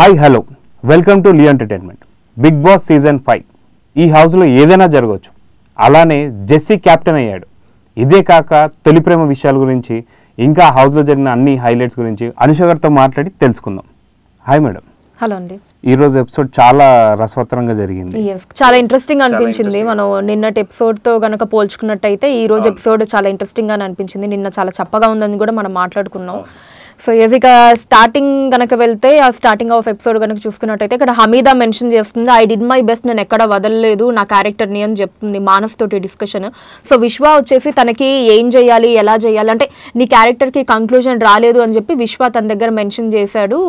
Hi hello welcome to Leo Entertainment Bigg Boss season five ఈ హౌస్లో ఏదైనా జరగవచ్చు అలానే జెస్సీ క్యాప్టెన్ అయ్యాడు ఇదే కాక తొలి ప్రేమ విషయాల గురించి ఇంకా హౌస్లో జరిగిన అన్ని హైలైట్స్ గురించి అనుషగర్తో మాట్లాడి తెలుసుకుందాం హాయ్ మేడం హలో అండి ఈ రోజు ఎపిసోడ్ చాలా రసవత్తరంగా జరిగింది చాలా ఇంట్రెస్టింగ్ అనిపించింది మనం నిన్నటి ఎపిసోడ్ తో గనక పోల్చుకున్నట్టయితే ఈ రోజు ఎపిసోడ్ చాలా ఇంట్రెస్టింగ్ గా అనిపించింది నిన్న చాలా చప్పగా ఉందని కూడా మనం మాట్లాడుకున్నాం సో ఎస్ స్టార్టింగ్ కనుక వెళ్తే ఆ స్టార్టింగ్ ఆఫ్ ఎపిసోడ్ కనుక చూసుకున్నట్టయితే ఇక్కడ హమీదా మెన్షన్ చేస్తుంది ఐ డిడ్ మై బెస్ట్ నేను ఎక్కడ వదలలేదు నా క్యారెక్టర్ని అని చెప్తుంది మానస్ తోటి డిస్కషన్ సో విశ్వ వచ్చేసి తనకి ఏం చేయాలి ఎలా చేయాలి అంటే నీ క్యారెక్టర్కి కంక్లూజన్ రాలేదు అని చెప్పి విశ్వ తన దగ్గర మెన్షన్ చేశాడు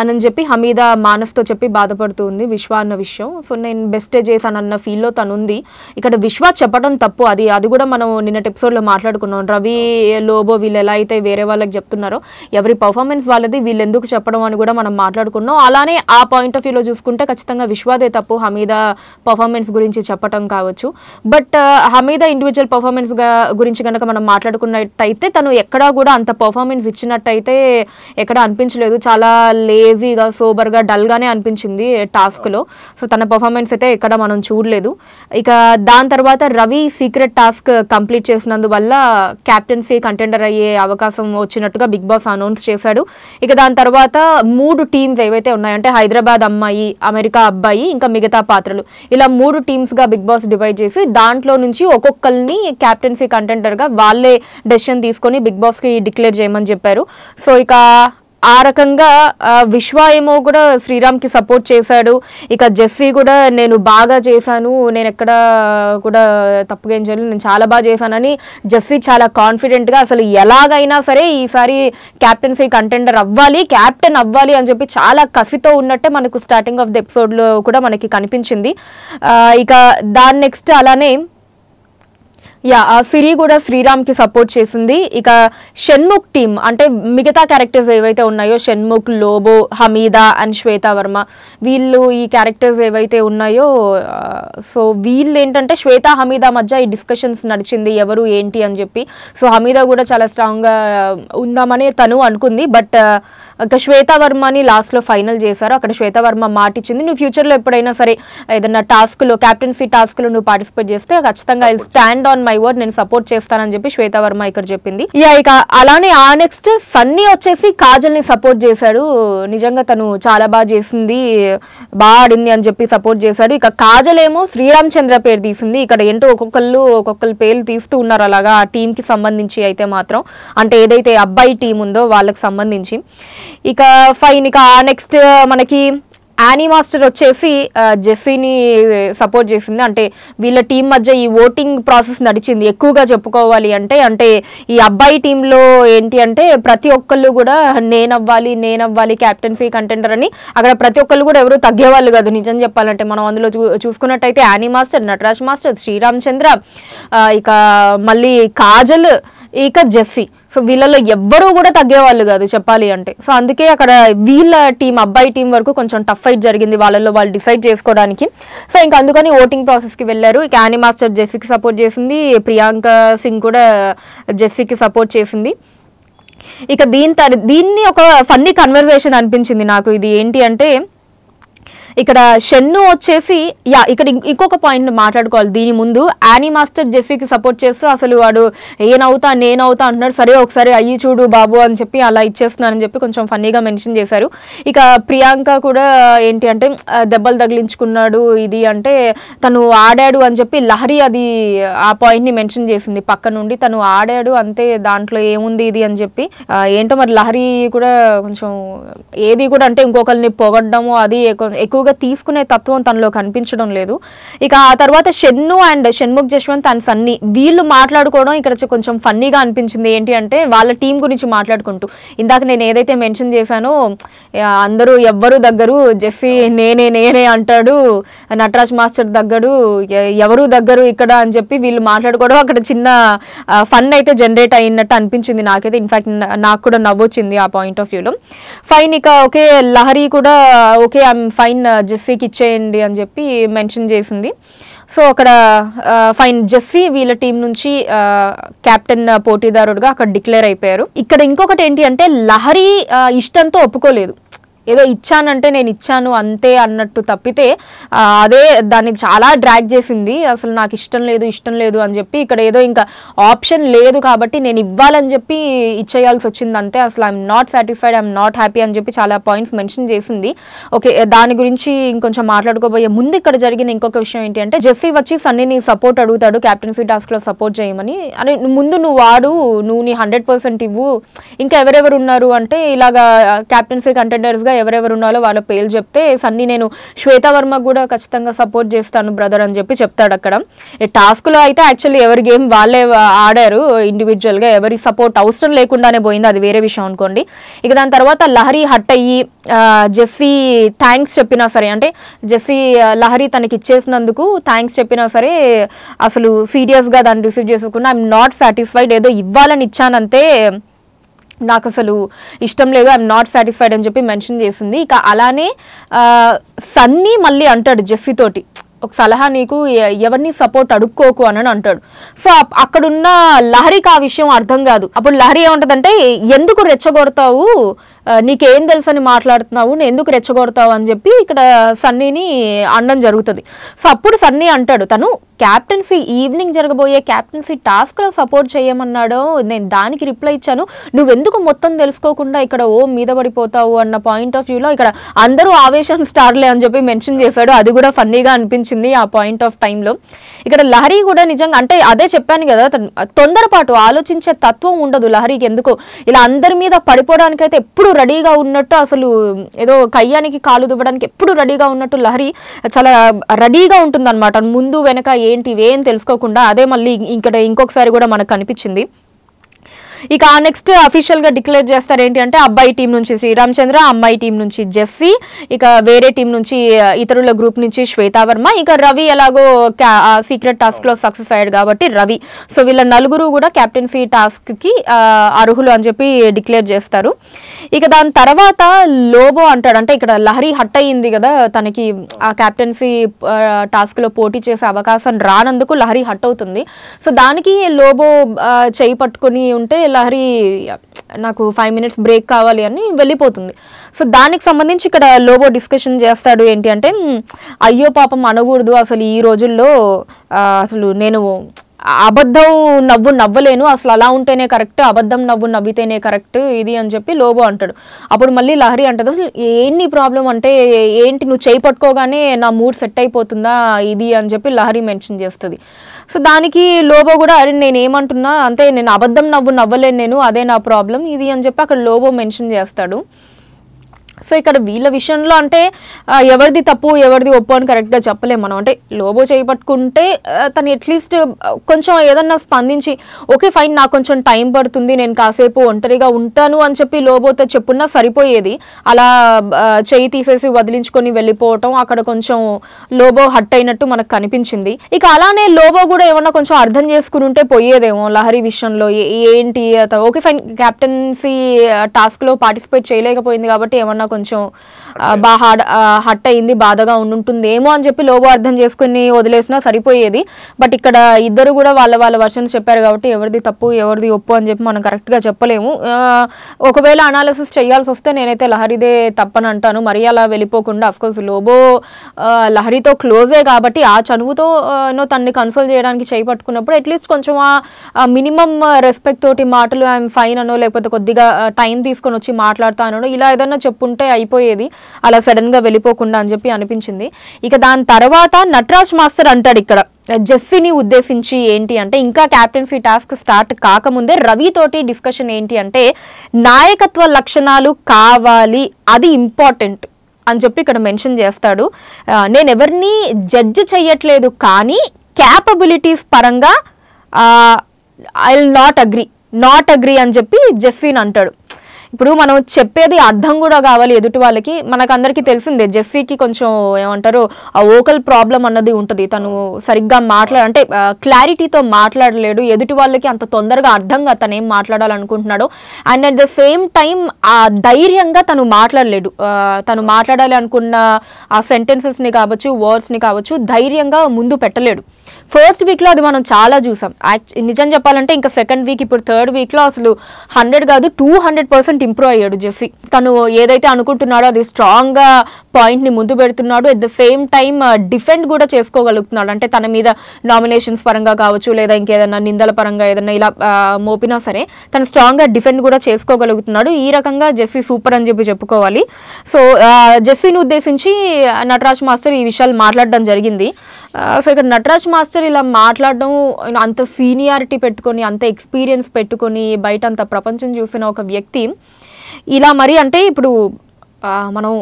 అని చెప్పి హమీదా మానస్తో చెప్పి బాధపడుతుంది విశ్వ అన్న విషయం సో నేను బెస్టే అన్న ఫీల్లో తను ఉంది ఇక్కడ విశ్వ చెప్పడం తప్పు అది అది కూడా మనం నిన్నటి ఎపిసోడ్లో మాట్లాడుకున్నాం రవి లోబో వీళ్ళు ఎలా అయితే వేరే వాళ్ళకి చెప్తున్నారో ఎవరి పర్ఫార్మెన్స్ వాళ్ళది వీళ్ళు ఎందుకు చెప్పడం అని కూడా మనం మాట్లాడుకున్నాం అలానే ఆ పాయింట్ ఆఫ్ వ్యూలో చూసుకుంటే ఖచ్చితంగా విశ్వాదే తప్పు హమీదా పర్ఫార్మెన్స్ గురించి చెప్పటం కావచ్చు బట్ హమీదా ఇండివిజువల్ పర్ఫార్మెన్స్ గురించి కనుక మనం మాట్లాడుకున్నట్టయితే తను ఎక్కడా కూడా అంత పర్ఫార్మెన్స్ ఇచ్చినట్టయితే ఎక్కడ అనిపించలేదు చాలా లేజీగా సోబర్గా డల్గానే అనిపించింది టాస్క్లో సో తన పర్ఫార్మెన్స్ అయితే ఎక్కడ మనం చూడలేదు ఇక దాని తర్వాత రవి సీక్రెట్ టాస్క్ కంప్లీట్ చేసినందువల్ల క్యాప్టెన్సీ కంటెండర్ అయ్యే అవకాశం వచ్చినట్టుగా బిగ్ బాస్ అనౌన్స్ అనౌన్స్ చేశాడు ఇక దాని తర్వాత మూడు టీమ్స్ ఏవైతే ఉన్నాయంటే హైదరాబాద్ అమ్మాయి అమెరికా అబ్బాయి ఇంకా మిగతా పాత్రలు ఇలా మూడు టీమ్స్గా బిగ్ బాస్ డివైడ్ చేసి దాంట్లో నుంచి ఒక్కొక్కరిని క్యాప్టెన్సీ కంటెంటర్గా వాళ్ళే డెసిషన్ తీసుకొని బిగ్ బాస్కి డిక్లేర్ చేయమని చెప్పారు సో ఇక ఆ రకంగా విశ్వ ఏమో కూడా శ్రీరామ్కి సపోర్ట్ చేశాడు ఇక జెస్సీ కూడా నేను బాగా చేశాను నేను ఎక్కడ కూడా తప్పుగా ఏం చేయలేదు నేను చాలా బాగా చేశానని జెస్సీ చాలా కాన్ఫిడెంట్గా అసలు ఎలాగైనా సరే ఈసారి క్యాప్టెన్సీ కంటెండర్ అవ్వాలి క్యాప్టెన్ అవ్వాలి అని చెప్పి చాలా కసితో ఉన్నట్టే మనకు స్టార్టింగ్ ఆఫ్ ది ఎపిసోడ్లో కూడా మనకి కనిపించింది ఇక దాని నెక్స్ట్ అలానే యా సిరి కూడా శ్రీరామ్ కి సపోర్ట్ చేసింది ఇక షణ్ముఖ్ టీమ్ అంటే మిగతా క్యారెక్టర్స్ ఏవైతే ఉన్నాయో షణ్ముఖ్ లోబో హమీదా అండ్ శ్వేత వర్మ వీళ్ళు ఈ క్యారెక్టర్స్ ఏవైతే ఉన్నాయో సో వీళ్ళు ఏంటంటే శ్వేత హమీదా మధ్య ఈ డిస్కషన్స్ నడిచింది ఎవరు ఏంటి అని చెప్పి సో హమీదా కూడా చాలా స్ట్రాంగ్గా ఉందామని తను అనుకుంది బట్ వర్మని లాస్ట్లో ఫైనల్ చేశారు అక్కడ శ్వేతావర్మ మాట ఇచ్చింది నువ్వు ఫ్యూచర్లో ఎప్పుడైనా సరే ఏదైనా టాస్క్లో క్యాప్టెన్సీ టాస్క్లో నువ్వు పార్టిసిపేట్ చేస్తే ఖచ్చితంగా I stand on my word నేను సపోర్ట్ చేస్తానని చెప్పి వర్మ ఇక్కడ చెప్పింది ఇక అలానే ఆ నెక్స్ట్ సన్నీ వచ్చేసి కాజల్ని సపోర్ట్ చేశాడు నిజంగా తను చాలా బాగా చేసింది బాగా ఆడింది అని చెప్పి సపోర్ట్ చేశాడు ఇక కాజల్ ఏమో శ్రీరామ్ చంద్ర పేరు తీసింది ఇక్కడ ఏంటో ఒక్కొక్కళ్ళు ఒక్కొక్కరు పేర్లు తీస్తూ ఉన్నారు అలాగా ఆ టీంకి సంబంధించి అయితే మాత్రం అంటే ఏదైతే అబ్బాయి టీం ఉందో వాళ్ళకి సంబంధించి ఇక ఫైన్ ఇక నెక్స్ట్ మనకి యానీ మాస్టర్ వచ్చేసి జెఫీని సపోర్ట్ చేసింది అంటే వీళ్ళ టీం మధ్య ఈ ఓటింగ్ ప్రాసెస్ నడిచింది ఎక్కువగా చెప్పుకోవాలి అంటే అంటే ఈ అబ్బాయి టీంలో ఏంటి అంటే ప్రతి ఒక్కళ్ళు కూడా నేనవ్వాలి నేనవ్వాలి క్యాప్టెన్సీ కంటెండర్ అని అక్కడ ప్రతి ఒక్కళ్ళు కూడా ఎవరు తగ్గేవాళ్ళు కాదు నిజం చెప్పాలంటే మనం అందులో చూ చూసుకున్నట్టయితే యానీ మాస్టర్ నటరాజ్ మాస్టర్ శ్రీరామ్ చంద్ర ఇక మళ్ళీ కాజల్ ఇక జెఫీ సో వీళ్ళలో ఎవ్వరూ కూడా తగ్గేవాళ్ళు కాదు చెప్పాలి అంటే సో అందుకే అక్కడ వీళ్ళ టీం అబ్బాయి టీం వరకు కొంచెం టఫ్ ఫైట్ జరిగింది వాళ్ళలో వాళ్ళు డిసైడ్ చేసుకోవడానికి సో ఇంకా అందుకని ఓటింగ్ ప్రాసెస్కి వెళ్ళారు ఇక యానీ మాస్టర్ జెస్సీకి సపోర్ట్ చేసింది ప్రియాంక సింగ్ కూడా జెస్సీకి సపోర్ట్ చేసింది ఇక దీని తర్ దీన్ని ఒక ఫన్నీ కన్వర్జేషన్ అనిపించింది నాకు ఇది ఏంటి అంటే ఇక్కడ షన్ను వచ్చేసి యా ఇక్కడ ఇంకొక పాయింట్ మాట్లాడుకోవాలి దీని ముందు యానీ మాస్టర్ జెఫీకి సపోర్ట్ చేస్తూ అసలు వాడు ఏనవుతా నేనవుతా అంటున్నాడు సరే ఒకసారి అయ్యి చూడు బాబు అని చెప్పి అలా ఇచ్చేస్తున్నానని చెప్పి కొంచెం ఫన్నీగా మెన్షన్ చేశారు ఇక ప్రియాంక కూడా ఏంటి అంటే దెబ్బలు తగిలించుకున్నాడు ఇది అంటే తను ఆడాడు అని చెప్పి లహరి అది ఆ పాయింట్ని మెన్షన్ చేసింది పక్క నుండి తను ఆడాడు అంతే దాంట్లో ఏముంది ఇది అని చెప్పి ఏంటో మరి లహరి కూడా కొంచెం ఏది కూడా అంటే ఇంకొకరిని పొగడ్డము అది ఎక్కువ ఎక్కువగా తీసుకునే తత్వం తనలో కనిపించడం లేదు ఇక ఆ తర్వాత షెన్ను అండ్ షణ్ముఖ్ జశ్వంత్ అండ్ సన్నీ వీళ్ళు మాట్లాడుకోవడం ఇక్కడ కొంచెం ఫన్నీగా అనిపించింది ఏంటి అంటే వాళ్ళ టీం గురించి మాట్లాడుకుంటూ ఇందాక నేను ఏదైతే మెన్షన్ చేశానో అందరూ ఎవ్వరు దగ్గరు జెస్సీ నేనే నేనే అంటాడు నటరాజ్ మాస్టర్ దగ్గరు ఎవరు దగ్గరు ఇక్కడ అని చెప్పి వీళ్ళు మాట్లాడుకోవడం అక్కడ చిన్న ఫన్ అయితే జనరేట్ అయినట్టు అనిపించింది నాకైతే ఇన్ఫాక్ట్ నాకు కూడా నవ్వొచ్చింది ఆ పాయింట్ ఆఫ్ వ్యూలో ఫైన్ ఇక ఓకే లహరి కూడా ఓకే ఐఎమ్ ఫైన్ జెస్సీకి ఇచ్చేయండి అని చెప్పి మెన్షన్ చేసింది సో అక్కడ ఫైన్ జెస్సీ వీళ్ళ టీం నుంచి కెప్టెన్ పోటీదారుడుగా అక్కడ డిక్లేర్ అయిపోయారు ఇక్కడ ఇంకొకటి ఏంటి అంటే లహరి ఇష్టంతో ఒప్పుకోలేదు ఏదో ఇచ్చానంటే నేను ఇచ్చాను అంతే అన్నట్టు తప్పితే అదే దాన్ని చాలా డ్రాగ్ చేసింది అసలు నాకు ఇష్టం లేదు ఇష్టం లేదు అని చెప్పి ఇక్కడ ఏదో ఇంకా ఆప్షన్ లేదు కాబట్టి నేను ఇవ్వాలని చెప్పి ఇచ్చేయాల్సి వచ్చింది అంతే అసలు I'm not satisfied I'm not happy అని చెప్పి చాలా పాయింట్స్ మెన్షన్ చేసింది ఓకే దాని గురించి ఇంకొంచెం మాట్లాడుకోబోయే ముందు ఇక్కడ జరిగిన ఇంకొక విషయం ఏంటి అంటే జెస్సీ వచ్చి సన్నీని సపోర్ట్ అడుగుతాడు కెప్టెన్సీ టాస్క్లో సపోర్ట్ చేయమని అని ముందు నువ్వు వాడు నువ్వు నీ హండ్రెడ్ పర్సెంట్ ఇవ్వు ఇంకా ఎవరెవరు ఉన్నారు అంటే ఇలాగా క్యాప్టెన్సీ కంటెండర్స్గా ఎవరెవరు ఉన్నాలో వాళ్ళ పేర్లు చెప్తే సన్ని నేను శ్వేతవర్మ కూడా ఖచ్చితంగా సపోర్ట్ చేస్తాను బ్రదర్ అని చెప్పి చెప్తాడు అక్కడ టాస్క్లో అయితే యాక్చువల్లీ ఎవరి గేమ్ వాళ్ళే ఆడారు ఇండివిజువల్గా ఎవరి సపోర్ట్ అవసరం లేకుండానే పోయింది అది వేరే విషయం అనుకోండి ఇక దాని తర్వాత లహరి హట్ అయ్యి జెస్సీ థ్యాంక్స్ చెప్పినా సరే అంటే జెస్సీ లహరి తనకి ఇచ్చేసినందుకు థ్యాంక్స్ చెప్పినా సరే అసలు సీరియస్గా దాన్ని రిసీవ్ చేసుకున్నా ఐఎమ్ నాట్ సాటిస్ఫైడ్ ఏదో ఇవ్వాలని ఇచ్చానంతే నాకు అసలు ఇష్టం లేదు ఐఎమ్ నాట్ సాటిస్ఫైడ్ అని చెప్పి మెన్షన్ చేసింది ఇక అలానే సన్నీ మళ్ళీ అంటాడు జెస్సీతోటి ఒక సలహా నీకు ఎవరిని సపోర్ట్ అడుక్కోకు అని అంటాడు సో అక్కడున్న లహరికి ఆ విషయం అర్థం కాదు అప్పుడు లహరి ఏమంటుందంటే ఎందుకు రెచ్చగొడతావు నీకేం తెలుసు అని మాట్లాడుతున్నావు నేను ఎందుకు రెచ్చగొడతావు అని చెప్పి ఇక్కడ సన్నీని అనడం జరుగుతుంది సో అప్పుడు సన్నీ అంటాడు తను క్యాప్టెన్సీ ఈవినింగ్ జరగబోయే క్యాప్టెన్సీ టాస్క్లో సపోర్ట్ చేయమన్నాడు నేను దానికి రిప్లై ఇచ్చాను నువ్వు ఎందుకు మొత్తం తెలుసుకోకుండా ఇక్కడ ఓ మీద పడిపోతావు అన్న పాయింట్ ఆఫ్ వ్యూలో ఇక్కడ అందరూ ఆవేశం స్టార్లే అని చెప్పి మెన్షన్ చేశాడు అది కూడా ఫన్నీగా అనిపించింది ఆ పాయింట్ ఆఫ్ టైంలో ఇక్కడ లహరి కూడా నిజంగా అంటే అదే చెప్పాను కదా తొందరపాటు ఆలోచించే తత్వం ఉండదు లహరికి ఎందుకు ఇలా అందరి మీద పడిపోవడానికైతే ఎప్పుడు రెడీగా ఉన్నట్టు అసలు ఏదో కయ్యానికి కాలు దువ్వడానికి ఎప్పుడు రెడీగా ఉన్నట్టు లహరి చాలా రెడీగా ఉంటుందన్నమాట ముందు వెనక ఏంటి ఇవేం తెలుసుకోకుండా అదే మళ్ళీ ఇక్కడ ఇంకొకసారి కూడా మనకు కనిపించింది ఇక నెక్స్ట్ అఫీషియల్గా డిక్లేర్ చేస్తారు ఏంటి అంటే అబ్బాయి టీం నుంచి శ్రీరామచంద్ర అమ్మాయి టీం నుంచి జెస్సీ ఇక వేరే టీం నుంచి ఇతరుల గ్రూప్ నుంచి శ్వేతావర్మ ఇక రవి ఎలాగో సీక్రెట్ టాస్క్లో సక్సెస్ అయ్యాడు కాబట్టి రవి సో వీళ్ళ నలుగురు కూడా కెప్టెన్సీ టాస్క్కి అర్హులు అని చెప్పి డిక్లేర్ చేస్తారు ఇక దాని తర్వాత లోబో అంటాడు అంటే ఇక్కడ లహరి హట్ అయ్యింది కదా తనకి ఆ కెప్టెన్సీ టాస్క్లో పోటీ చేసే అవకాశం రానందుకు లహరి హట్ అవుతుంది సో దానికి లోబో చేయి పట్టుకొని ఉంటే లహరి నాకు ఫైవ్ మినిట్స్ బ్రేక్ కావాలి అని వెళ్ళిపోతుంది సో దానికి సంబంధించి ఇక్కడ లోబో డిస్కషన్ చేస్తాడు ఏంటి అంటే అయ్యో పాపం అనకూడదు అసలు ఈ రోజుల్లో అసలు నేను అబద్ధం నవ్వు నవ్వలేను అసలు అలా ఉంటేనే కరెక్ట్ అబద్ధం నవ్వు నవ్వితేనే కరెక్ట్ ఇది అని చెప్పి లోబో అంటాడు అప్పుడు మళ్ళీ లహరి అంటది అసలు ఏంటి ప్రాబ్లం అంటే ఏంటి నువ్వు చేయి పట్టుకోగానే నా మూడ్ సెట్ అయిపోతుందా ఇది అని చెప్పి లహరి మెన్షన్ చేస్తుంది సో దానికి లోబో కూడా అరే నేను ఏమంటున్నా అంటే నేను అబద్ధం నవ్వు నవ్వలేను నేను అదే నా ప్రాబ్లం ఇది అని చెప్పి అక్కడ లోబో మెన్షన్ చేస్తాడు సో ఇక్కడ వీళ్ళ విషయంలో అంటే ఎవరిది తప్పు ఎవరిది ఒప్పు అని కరెక్ట్గా చెప్పలేము మనం అంటే లోబో చేపట్టుకుంటే తను అట్లీస్ట్ కొంచెం ఏదన్నా స్పందించి ఓకే ఫైన్ నాకు కొంచెం టైం పడుతుంది నేను కాసేపు ఒంటరిగా ఉంటాను అని చెప్పి లోబోతో చెప్పున్నా సరిపోయేది అలా చేయి తీసేసి వదిలించుకొని వెళ్ళిపోవటం అక్కడ కొంచెం లోబో హట్ అయినట్టు మనకు కనిపించింది ఇక అలానే లోబో కూడా ఏమన్నా కొంచెం అర్థం చేసుకుని ఉంటే పోయేదేమో లహరి విషయంలో ఏంటి ఓకే ఫైన్ కెప్టెన్సీ టాస్క్లో పార్టిసిపేట్ చేయలేకపోయింది కాబట్టి ఏమన్నా కొంచెం బాగా హట్ అయింది బాధగా ఉండుంటుంది ఏమో అని చెప్పి లోబో అర్థం చేసుకుని వదిలేసినా సరిపోయేది బట్ ఇక్కడ ఇద్దరు కూడా వాళ్ళ వాళ్ళ వర్షన్స్ చెప్పారు కాబట్టి ఎవరిది తప్పు ఎవరిది ఒప్పు అని చెప్పి మనం కరెక్ట్గా చెప్పలేము ఒకవేళ అనాలిసిస్ చేయాల్సి వస్తే నేనైతే లహరిదే తప్పని అంటాను మరీ అలా వెళ్ళిపోకుండా అఫ్కోర్స్ లోబో లహరితో క్లోజే కాబట్టి ఆ చనువుతో తన్ని కన్సోల్ చేయడానికి చేపట్టుకున్నప్పుడు అట్లీస్ట్ కొంచెం ఆ మినిమం రెస్పెక్ట్ తోటి మాటలు ఐఎమ్ ఫైన్ అనో లేకపోతే కొద్దిగా టైం తీసుకొని వచ్చి మాట్లాడతానో ఇలా ఏదైనా చెప్పు ఉంటే అయిపోయేది అలా సడన్గా వెళ్ళిపోకుండా అని చెప్పి అనిపించింది ఇక దాని తర్వాత నటరాజ్ మాస్టర్ అంటాడు ఇక్కడ జెస్సీని ఉద్దేశించి ఏంటి అంటే ఇంకా క్యాప్టెన్సీ టాస్క్ స్టార్ట్ కాకముందే రవితోటి డిస్కషన్ ఏంటి అంటే నాయకత్వ లక్షణాలు కావాలి అది ఇంపార్టెంట్ అని చెప్పి ఇక్కడ మెన్షన్ చేస్తాడు నేను ఎవరిని జడ్జ్ చేయట్లేదు కానీ క్యాపబిలిటీస్ పరంగా I not agree not agree అని చెప్పి జెస్సీని అంటాడు ఇప్పుడు మనం చెప్పేది అర్థం కూడా కావాలి ఎదుటి వాళ్ళకి మనకందరికీ తెలిసిందే జెఫీకి కొంచెం ఏమంటారు ఆ ఓకల్ ప్రాబ్లం అన్నది ఉంటుంది తను సరిగ్గా మాట్లా అంటే క్లారిటీతో మాట్లాడలేడు ఎదుటి వాళ్ళకి అంత తొందరగా అర్థంగా తను ఏం మాట్లాడాలనుకుంటున్నాడో and at the same time ఆ ధైర్యంగా తను మాట్లాడలేడు తను మాట్లాడాలి అనుకున్న ఆ సెంటెన్సెస్ని కావచ్చు వర్డ్స్ని కావచ్చు ధైర్యంగా ముందు పెట్టలేడు ఫస్ట్ వీక్లో అది మనం చాలా చూసాం నిజం చెప్పాలంటే ఇంకా సెకండ్ వీక్ ఇప్పుడు థర్డ్ వీక్లో అసలు హండ్రెడ్ కాదు టూ హండ్రెడ్ పర్సెంట్ ఇంప్రూవ్ అయ్యాడు జెఫీ తను ఏదైతే అనుకుంటున్నాడో అది స్ట్రాంగ్గా పాయింట్ని ముందు పెడుతున్నాడు at the same time defend కూడా చేసుకోగలుగుతున్నాడు అంటే తన మీద నామినేషన్స్ పరంగా కావచ్చు లేదా ఇంకేదైనా నిందల పరంగా ఏదైనా ఇలా మోపినా సరే తను స్ట్రాంగ్గా డిఫెండ్ కూడా చేసుకోగలుగుతున్నాడు ఈ రకంగా జెస్సీ సూపర్ అని చెప్పి చెప్పుకోవాలి సో జెస్సీని ఉద్దేశించి నటరాజ్ మాస్టర్ ఈ విషయాలు మాట్లాడడం జరిగింది ఇక్కడ నటరాజ్ మాస్టర్ ఇలా మాట్లాడడం అంత సీనియారిటీ పెట్టుకొని అంత ఎక్స్పీరియన్స్ పెట్టుకొని బయట అంత ప్రపంచం చూసిన ఒక వ్యక్తి ఇలా మరి అంటే ఇప్పుడు మనం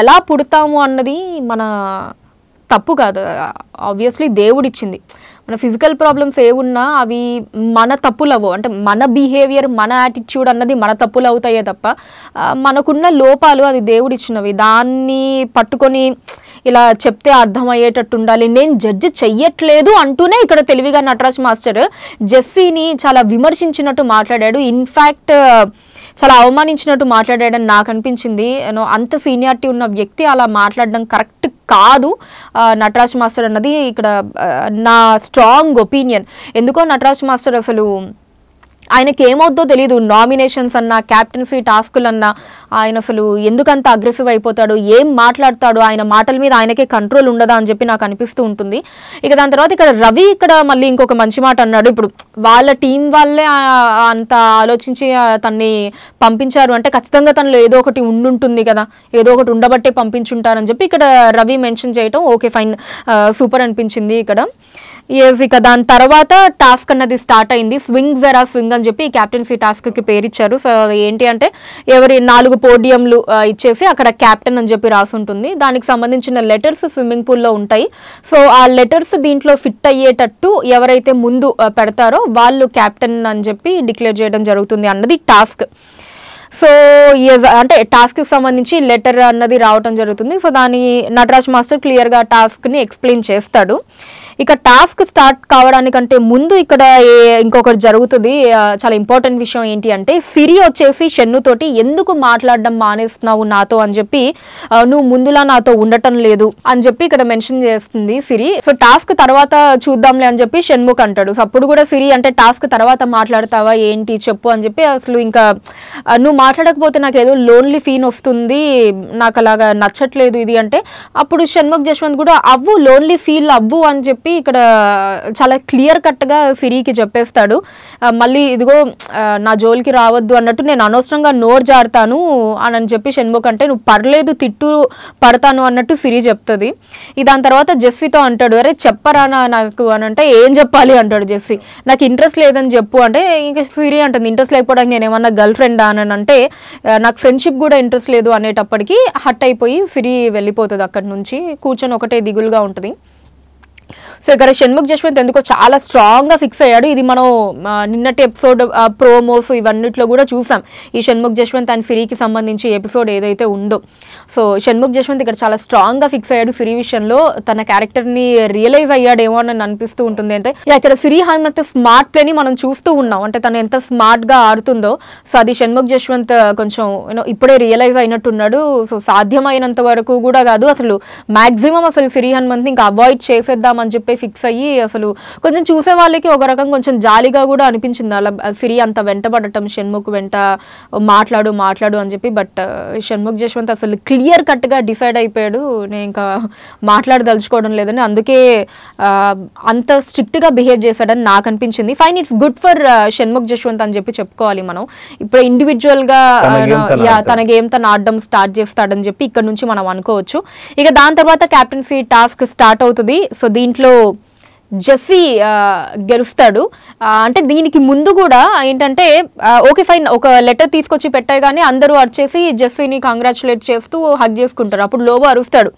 ఎలా పుడతాము అన్నది మన తప్పు కాదు ఆబ్వియస్లీ దేవుడిచ్చింది మన ఫిజికల్ ప్రాబ్లమ్స్ ఏమున్నా అవి మన తప్పులవు అంటే మన బిహేవియర్ మన యాటిట్యూడ్ అన్నది మన తప్పులు అవుతాయే తప్ప మనకున్న లోపాలు అది దేవుడిచ్చినవి దాన్ని పట్టుకొని ఇలా చెప్తే అర్థమయ్యేటట్టు ఉండాలి నేను జడ్జి చెయ్యట్లేదు అంటూనే ఇక్కడ తెలివిగా నటరాజ్ మాస్టర్ జెస్సీని చాలా విమర్శించినట్టు మాట్లాడాడు ఇన్ఫ్యాక్ట్ చాలా అవమానించినట్టు మాట్లాడాడని నాకు అనిపించింది నేను అంత సీనియారిటీ ఉన్న వ్యక్తి అలా మాట్లాడడం కరెక్ట్ కాదు నటరాజ్ మాస్టర్ అన్నది ఇక్కడ నా స్ట్రాంగ్ ఒపీనియన్ ఎందుకో నటరాజ్ మాస్టర్ అసలు ఆయనకి ఏమవుద్దో తెలియదు నామినేషన్స్ అన్నా క్యాప్టెన్సీ టాస్కులు అన్నా ఆయన అసలు ఎందుకంత అగ్రెసివ్ అయిపోతాడు ఏం మాట్లాడతాడు ఆయన మాటల మీద ఆయనకే కంట్రోల్ ఉండదా అని చెప్పి నాకు అనిపిస్తూ ఉంటుంది ఇక దాని తర్వాత ఇక్కడ రవి ఇక్కడ మళ్ళీ ఇంకొక మంచి మాట అన్నాడు ఇప్పుడు వాళ్ళ టీం వాళ్ళే అంత ఆలోచించి తన్ని పంపించారు అంటే ఖచ్చితంగా తనలో ఏదో ఒకటి ఉండుంటుంది కదా ఏదో ఒకటి ఉండబట్టే పంపించుంటారని చెప్పి ఇక్కడ రవి మెన్షన్ చేయటం ఓకే ఫైన్ సూపర్ అనిపించింది ఇక్కడ ఎస్ ఇక దాని తర్వాత టాస్క్ అన్నది స్టార్ట్ అయింది స్వింగ్ జరా స్వింగ్ అని చెప్పి క్యాప్టెన్సీ టాస్క్కి పేరు ఇచ్చారు సో ఏంటి అంటే ఎవరి నాలుగు పోడియంలు ఇచ్చేసి అక్కడ క్యాప్టెన్ అని చెప్పి రాసి ఉంటుంది దానికి సంబంధించిన లెటర్స్ స్విమ్మింగ్ పూల్లో ఉంటాయి సో ఆ లెటర్స్ దీంట్లో ఫిట్ అయ్యేటట్టు ఎవరైతే ముందు పెడతారో వాళ్ళు క్యాప్టెన్ అని చెప్పి డిక్లేర్ చేయడం జరుగుతుంది అన్నది టాస్క్ సో అంటే టాస్క్కి సంబంధించి లెటర్ అన్నది రావటం జరుగుతుంది సో దాని నటరాజ్ మాస్టర్ క్లియర్గా టాస్క్ని ఎక్స్ప్లెయిన్ చేస్తాడు ఇక టాస్క్ స్టార్ట్ కావడానికంటే ముందు ఇక్కడ ఇంకొకటి జరుగుతుంది చాలా ఇంపార్టెంట్ విషయం ఏంటి అంటే సిరి వచ్చేసి షన్నుతోటి ఎందుకు మాట్లాడడం మానేస్తున్నావు నాతో అని చెప్పి నువ్వు ముందులా నాతో ఉండటం లేదు అని చెప్పి ఇక్కడ మెన్షన్ చేస్తుంది సిరి సో టాస్క్ తర్వాత చూద్దాంలే అని చెప్పి షణ్ముఖ్ అంటాడు సో అప్పుడు కూడా సిరి అంటే టాస్క్ తర్వాత మాట్లాడతావా ఏంటి చెప్పు అని చెప్పి అసలు ఇంకా నువ్వు మాట్లాడకపోతే నాకు ఏదో లోన్లీ ఫీన్ వస్తుంది నాకు అలాగా నచ్చట్లేదు ఇది అంటే అప్పుడు షణ్ముఖ్ జశ్వంత్ కూడా అవ్వు లోన్లీ ఫీల్ అవ్వు అని చెప్పి చెప్పి ఇక్కడ చాలా క్లియర్ కట్గా సిరికి చెప్పేస్తాడు మళ్ళీ ఇదిగో నా జోలికి రావద్దు అన్నట్టు నేను అనవసరంగా నోరు జారుతాను అని అని చెప్పి షణ్ముఖ్ అంటే నువ్వు పర్లేదు తిట్టు పడతాను అన్నట్టు సిరి చెప్తుంది దాని తర్వాత జెస్సీతో అంటాడు అరే చెప్పరా నాకు అని అంటే ఏం చెప్పాలి అంటాడు జెస్సీ నాకు ఇంట్రెస్ట్ లేదని చెప్పు అంటే ఇంకా సిరి అంటుంది ఇంట్రెస్ట్ లేకపోవడానికి నేను ఏమన్నా గర్ల్ ఫ్రెండ్ అని అంటే నాకు ఫ్రెండ్షిప్ కూడా ఇంట్రెస్ట్ లేదు అనేటప్పటికి హట్ అయిపోయి సిరి వెళ్ళిపోతుంది అక్కడి నుంచి కూర్చొని ఒకటే దిగులుగా ఉంటుంది సో ఇక్కడ షణ్ముఖ్ జశ్వంత్ ఎందుకో చాలా స్ట్రాంగ్గా ఫిక్స్ అయ్యాడు ఇది మనం నిన్నటి ఎపిసోడ్ ప్రోమోస్ ఇవన్నిట్లో కూడా చూసాం ఈ షణ్ముఖ్ జశ్వంత్ అండ్ సిరికి సంబంధించి ఎపిసోడ్ ఏదైతే ఉందో సో షణ్ముఖ్ జశ్వంత్ ఇక్కడ చాలా స్ట్రాంగ్గా ఫిక్స్ అయ్యాడు సిరి విషయంలో తన క్యారెక్టర్ని రియలైజ్ అయ్యాడేమో అని అనిపిస్తూ ఉంటుంది అంటే ఇక్కడ సిరి హనుమంత్ స్మార్ట్ ప్లేని మనం చూస్తూ ఉన్నాం అంటే తను ఎంత స్మార్ట్గా ఆడుతుందో సో అది షణ్ముఖ్ జశ్వంత్ కొంచెం యూనో ఇప్పుడే రియలైజ్ అయినట్టున్నాడు సో సాధ్యమైనంత వరకు కూడా కాదు అసలు మ్యాక్సిమం అసలు సిరి హనుమంత్ని ఇంకా అవాయిడ్ చేసేద్దామని చెప్పి చెప్పి ఫిక్స్ అయ్యి అసలు కొంచెం చూసే వాళ్ళకి ఒక రకం కొంచెం జాలిగా కూడా అనిపించింది అలా సిరి అంత వెంటబడటం షణ్ముఖ్ వెంట మాట్లాడు మాట్లాడు అని చెప్పి బట్ uh, షణ్ముఖ్ జశ్వంత్ అసలు క్లియర్ కట్గా డిసైడ్ అయిపోయాడు నేను ఇంకా మాట్లాడదలుచుకోవడం లేదని అందుకే uh, అంత స్ట్రిక్ట్గా బిహేవ్ చేశాడని నాకు అనిపించింది fine it's good for Shanmukh Jaswanth అని చెప్పి చెప్పుకోవాలి మనం ఇప్పుడు ఇండివిజువల్గా uh, తన గేమ్ తను ఆడడం స్టార్ట్ చేస్తాడని చెప్పి ఇక్కడ నుంచి మనం అనుకోవచ్చు ఇక దాని తర్వాత క్యాప్టెన్సీ టాస్క్ స్టార్ట్ అవుతుంది సో దీంట్లో జెస్సీ గెలుస్తాడు అంటే దీనికి ముందు కూడా ఏంటంటే ఓకే ఫైన్ ఒక లెటర్ తీసుకొచ్చి పెట్టాయి కానీ అందరూ అరిచేసి జెస్సీని కంగ్రాచులేట్ చేస్తూ హక్ చేసుకుంటారు అప్పుడు లోబో అరుస్తాడు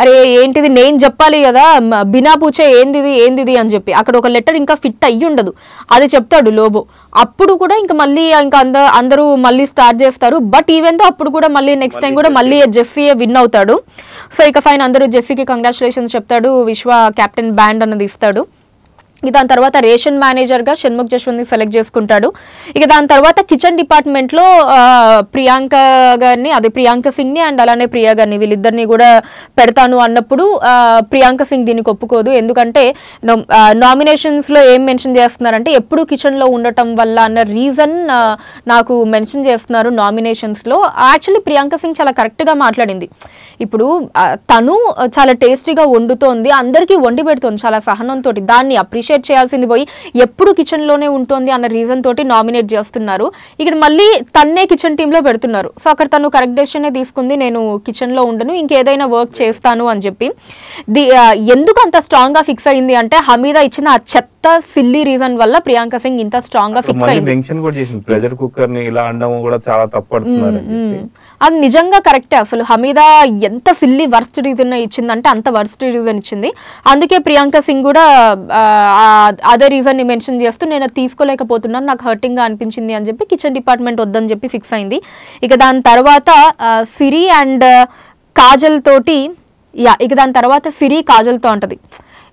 అరే ఏంటిది నేను చెప్పాలి కదా బినా పూచే ఏందిది ఏందిది అని చెప్పి అక్కడ ఒక లెటర్ ఇంకా ఫిట్ అయ్యి ఉండదు అది చెప్తాడు లోబో అప్పుడు కూడా ఇంకా మళ్ళీ ఇంకా అంద అందరూ మళ్ళీ స్టార్ట్ చేస్తారు బట్ ఈవెన్ తో అప్పుడు కూడా మళ్ళీ నెక్స్ట్ టైం కూడా మళ్ళీ జెస్సీ విన్ అవుతాడు సో ఇక ఫైన్ అందరూ జెస్సీకి కంగ్రాచులేషన్స్ చెప్తాడు విశ్వ క్యాప్టెన్ బ్యాండ్ అన్నది ఇస్తాడు ఇక దాని తర్వాత రేషన్ మేనేజర్గా షణ్ముఖ్ జశ్వంత్ని సెలెక్ట్ చేసుకుంటాడు ఇక దాని తర్వాత కిచెన్ డిపార్ట్మెంట్లో ప్రియాంక గారిని అదే ప్రియాంక సింగ్ని అండ్ అలానే ప్రియా గారిని వీళ్ళిద్దరిని కూడా పెడతాను అన్నప్పుడు ప్రియాంక సింగ్ దీనికి ఒప్పుకోదు ఎందుకంటే నామినేషన్స్లో ఏం మెన్షన్ చేస్తున్నారంటే ఎప్పుడు కిచెన్లో ఉండటం వల్ల అన్న రీజన్ నాకు మెన్షన్ చేస్తున్నారు నామినేషన్స్లో యాక్చువల్లీ ప్రియాంక సింగ్ చాలా కరెక్ట్గా మాట్లాడింది ఇప్పుడు తను చాలా టేస్టీగా వండుతోంది అందరికీ వండి పెడుతోంది చాలా సహనంతో దాన్ని అప్రిషియేట్ చేయాల్సింది పోయి ఎప్పుడు కిచెన్లోనే ఉంటుంది అన్న రీజన్ తోటి నామినేట్ చేస్తున్నారు ఇక్కడ మళ్ళీ తన్నే కిచెన్ టీంలో పెడుతున్నారు సో అక్కడ తను కరెక్ట్ డెసిషనే తీసుకుంది నేను కిచెన్లో ఉండను ఇంకేదైనా వర్క్ చేస్తాను అని చెప్పి ది ఎందుకు అంత స్ట్రాంగ్గా ఫిక్స్ అయింది అంటే హమీదా ఇచ్చిన ఆ చెత్త సిల్లీ రీజన్ వల్ల ప్రియాంక సింగ్ ఇంత స్ట్రాంగ్ గా ఫిక్స్ అయింది ప్రెజర్ కుక్కర్ ని ఇలా అండము కూడా చాలా తప్పడుతున్నారు అది నిజంగా కరెక్టే అసలు హమీదా ఎంత సిల్లి వర్స్ట్ రీజన్ ఇచ్చిందంటే అంత వర్స్ట్ రీజన్ ఇచ్చింది అందుకే ప్రియాంక సింగ్ కూడా అదే రీజన్ని మెన్షన్ చేస్తూ నేను తీసుకోలేకపోతున్నాను నాకు హర్టింగ్గా అనిపించింది అని చెప్పి కిచెన్ డిపార్ట్మెంట్ వద్దని చెప్పి ఫిక్స్ అయింది ఇక దాని తర్వాత సిరి అండ్ కాజల్ తోటి యా ఇక దాని తర్వాత సిరి కాజల్తో ఉంటుంది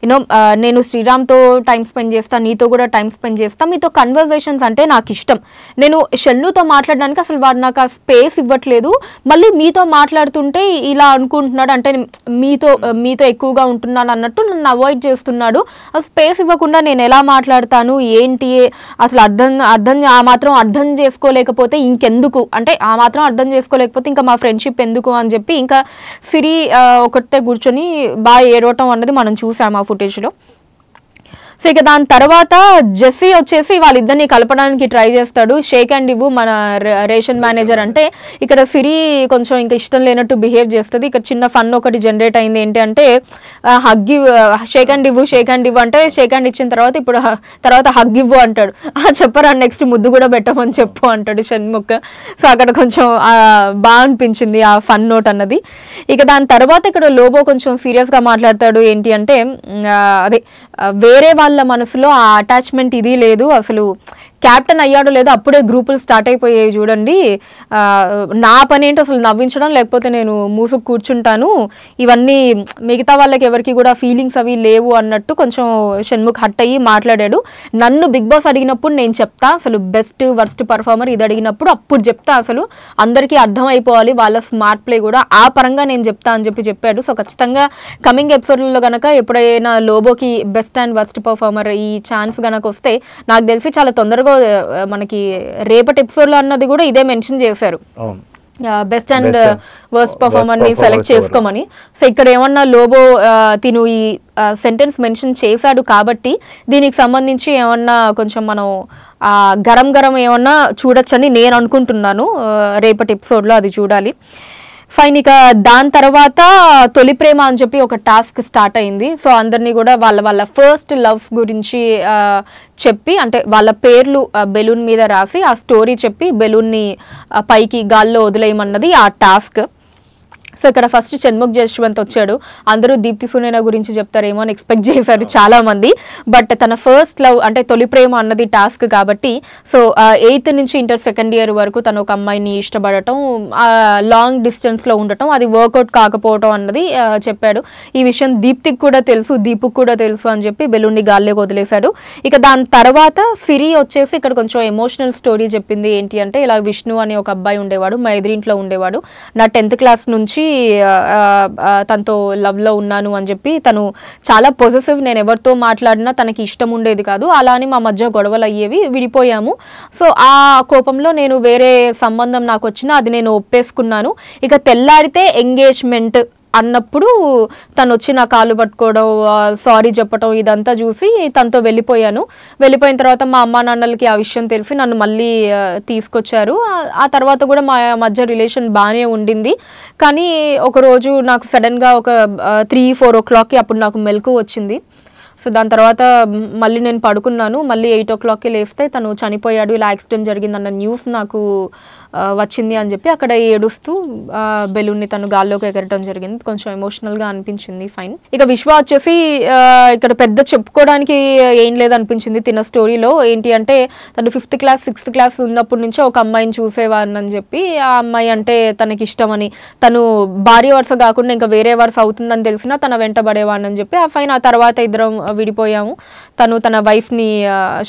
యూనో uh, నేను శ్రీరామ్తో టైం స్పెండ్ చేస్తాను నీతో కూడా టైం స్పెండ్ చేస్తాను మీతో కన్వర్జేషన్స్ అంటే నాకు ఇష్టం నేను షెల్లుతో మాట్లాడడానికి అసలు వాడు నాకు ఆ స్పేస్ ఇవ్వట్లేదు మళ్ళీ మీతో మాట్లాడుతుంటే ఇలా అనుకుంటున్నాడు అంటే మీతో hmm. మీతో ఎక్కువగా ఉంటున్నాను అన్నట్టు నన్ను అవాయిడ్ చేస్తున్నాడు ఆ స్పేస్ ఇవ్వకుండా నేను ఎలా మాట్లాడతాను ఏంటి అసలు అర్థం అర్థం ఆ మాత్రం అర్థం చేసుకోలేకపోతే ఇంకెందుకు అంటే ఆ మాత్రం అర్థం చేసుకోలేకపోతే ఇంకా మా ఫ్రెండ్షిప్ ఎందుకు అని చెప్పి ఇంకా సిరి ఒకటే కూర్చొని బాగా ఏడవటం అన్నది మనం చూసాము ఫుటేజ్లో సో ఇక దాని తర్వాత జెస్సీ వచ్చేసి వాళ్ళిద్దరిని కలపడానికి ట్రై చేస్తాడు షేక్ అండ్ ఇవ్వు మన రేషన్ మేనేజర్ అంటే ఇక్కడ సిరి కొంచెం ఇంకా ఇష్టం లేనట్టు బిహేవ్ చేస్తుంది ఇక్కడ చిన్న ఫన్ ఒకటి జనరేట్ అయింది ఏంటి అంటే హగ్ ఇవ్వు షేక్ అండ్ ఇవ్వు షేక్ అండ్ ఇవ్వు అంటే షేక్ అండ్ ఇచ్చిన తర్వాత ఇప్పుడు తర్వాత హగ్ ఇవ్వు అంటాడు చెప్పరా నెక్స్ట్ ముద్దు కూడా పెట్టమని చెప్పు అంటాడు షణ్ముఖ్ సో అక్కడ కొంచెం బాగా అనిపించింది ఆ ఫన్ నోట్ అన్నది ఇక దాని తర్వాత ఇక్కడ లోబో కొంచెం సీరియస్గా మాట్లాడతాడు ఏంటి అంటే అదే వేరే వాళ్ళ మనసులో ఆ అటాచ్మెంట్ ఇది లేదు అసలు క్యాప్టెన్ అయ్యాడో లేదో అప్పుడే గ్రూపులు స్టార్ట్ అయిపోయాయి చూడండి నా పని ఏంటో అసలు నవ్వించడం లేకపోతే నేను మూసుకు కూర్చుంటాను ఇవన్నీ మిగతా వాళ్ళకి ఎవరికి కూడా ఫీలింగ్స్ అవి లేవు అన్నట్టు కొంచెం షణ్ముఖ్ హట్ అయ్యి మాట్లాడాడు నన్ను బిగ్ బాస్ అడిగినప్పుడు నేను చెప్తా అసలు బెస్ట్ వర్స్ట్ పర్ఫార్మర్ ఇది అడిగినప్పుడు అప్పుడు చెప్తా అసలు అందరికీ అర్థం అయిపోవాలి వాళ్ళ స్మార్ట్ ప్లే కూడా ఆ పరంగా నేను చెప్తా అని చెప్పి చెప్పాడు సో ఖచ్చితంగా కమింగ్ ఎపిసోడ్లో కనుక ఎప్పుడైనా లోబోకి బెస్ట్ అండ్ వర్స్ట్ పర్ఫార్మర్ ఈ ఛాన్స్ కనుక వస్తే నాకు తెలిసి చాలా తొందరగా ఎలాగో మనకి రేపటి ఎపిసోడ్లో అన్నది కూడా ఇదే మెన్షన్ చేశారు బెస్ట్ అండ్ వర్స్ట్ పర్ఫార్మర్ ని సెలెక్ట్ చేసుకోమని సో ఇక్కడ ఏమన్నా లోబో తిను ఈ సెంటెన్స్ మెన్షన్ చేశాడు కాబట్టి దీనికి సంబంధించి ఏమన్నా కొంచెం మనం గరం గరం ఏమన్నా చూడొచ్చని నేను అనుకుంటున్నాను రేపటి ఎపిసోడ్లో అది చూడాలి ఫైన్ ఇక దాని తర్వాత తొలి ప్రేమ అని చెప్పి ఒక టాస్క్ స్టార్ట్ అయింది సో అందరినీ కూడా వాళ్ళ వాళ్ళ ఫస్ట్ లవ్స్ గురించి చెప్పి అంటే వాళ్ళ పేర్లు బెలూన్ మీద రాసి ఆ స్టోరీ చెప్పి బెలూన్ని పైకి గాల్లో వదిలేయమన్నది ఆ టాస్క్ సో ఇక్కడ ఫస్ట్ చెన్ముఖ్ జశ్వంత్ వచ్చాడు అందరూ దీప్తి సునేనా గురించి చెప్తారేమో అని ఎక్స్పెక్ట్ చేశారు చాలా మంది బట్ తన ఫస్ట్ లవ్ అంటే తొలి ప్రేమ అన్నది టాస్క్ కాబట్టి సో ఎయిత్ నుంచి ఇంటర్ సెకండ్ ఇయర్ వరకు తను ఒక అమ్మాయిని ఇష్టపడటం లాంగ్ డిస్టెన్స్లో ఉండటం అది వర్కౌట్ కాకపోవటం అన్నది చెప్పాడు ఈ విషయం దీప్తికి కూడా తెలుసు దీపుకి కూడా తెలుసు అని చెప్పి బెలూన్ని గాల్లోకి వదిలేశాడు ఇక దాని తర్వాత సిరి వచ్చేసి ఇక్కడ కొంచెం ఎమోషనల్ స్టోరీ చెప్పింది ఏంటి అంటే ఇలా విష్ణు అనే ఒక అబ్బాయి ఉండేవాడు మా ఎదురింట్లో ఉండేవాడు నా టెన్త్ క్లాస్ నుంచి తనతో లవ్లో ఉన్నాను అని చెప్పి తను చాలా పొజెసివ్ నేను ఎవరితో మాట్లాడినా తనకి ఇష్టం ఉండేది కాదు అలా అని మా మధ్య గొడవలు అయ్యేవి విడిపోయాము సో ఆ కోపంలో నేను వేరే సంబంధం నాకు వచ్చినా అది నేను ఒప్పేసుకున్నాను ఇక తెల్లారితే ఎంగేజ్మెంట్ అన్నప్పుడు తను వచ్చి నా కాళ్ళు పట్టుకోవడం సారీ చెప్పడం ఇదంతా చూసి తనతో వెళ్ళిపోయాను వెళ్ళిపోయిన తర్వాత మా అమ్మా నాన్నలకి ఆ విషయం తెలిసి నన్ను మళ్ళీ తీసుకొచ్చారు ఆ తర్వాత కూడా మా మధ్య రిలేషన్ బాగానే ఉండింది కానీ ఒకరోజు నాకు సడన్గా ఒక త్రీ ఫోర్ ఓ క్లాక్కి అప్పుడు నాకు మెలకు వచ్చింది సో దాని తర్వాత మళ్ళీ నేను పడుకున్నాను మళ్ళీ ఎయిట్ ఓ క్లాక్కి లేస్తే తను చనిపోయాడు ఇలా యాక్సిడెంట్ జరిగిందన్న న్యూస్ నాకు వచ్చింది అని చెప్పి అక్కడ ఏడుస్తూ బెలూన్ని తను గాల్లోకి ఎగరటం జరిగింది కొంచెం ఎమోషనల్గా అనిపించింది ఫైన్ ఇక విశ్వ వచ్చేసి ఇక్కడ పెద్ద చెప్పుకోవడానికి ఏం లేదనిపించింది తిన స్టోరీలో ఏంటి అంటే తను ఫిఫ్త్ క్లాస్ సిక్స్త్ క్లాస్ ఉన్నప్పటి నుంచే ఒక అమ్మాయిని చూసేవాడిని అని చెప్పి ఆ అమ్మాయి అంటే తనకి ఇష్టమని తను భార్య వరుస కాకుండా ఇంకా వేరే వరుస అవుతుందని తెలిసినా తన వెంటబడేవాడిని అని చెప్పి ఆ ఫైన్ ఆ తర్వాత ఇద్దరం విడిపోయాము తను తన వైఫ్ని